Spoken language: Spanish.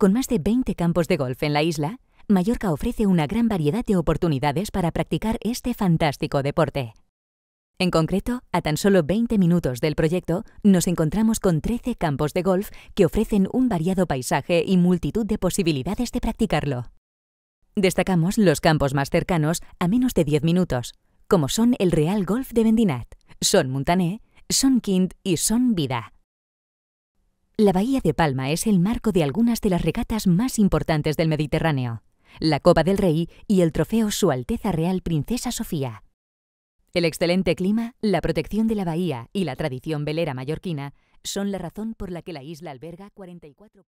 Con más de 20 campos de golf en la isla, Mallorca ofrece una gran variedad de oportunidades para practicar este fantástico deporte. En concreto, a tan solo 20 minutos del proyecto, nos encontramos con 13 campos de golf que ofrecen un variado paisaje y multitud de posibilidades de practicarlo. Destacamos los campos más cercanos a menos de 10 minutos, como son el Real Golf de Vendinat, Son Montané, Son Kind y Son Vida. La Bahía de Palma es el marco de algunas de las regatas más importantes del Mediterráneo, la Copa del Rey y el trofeo Su Alteza Real Princesa Sofía. El excelente clima, la protección de la bahía y la tradición velera mallorquina son la razón por la que la isla alberga 44...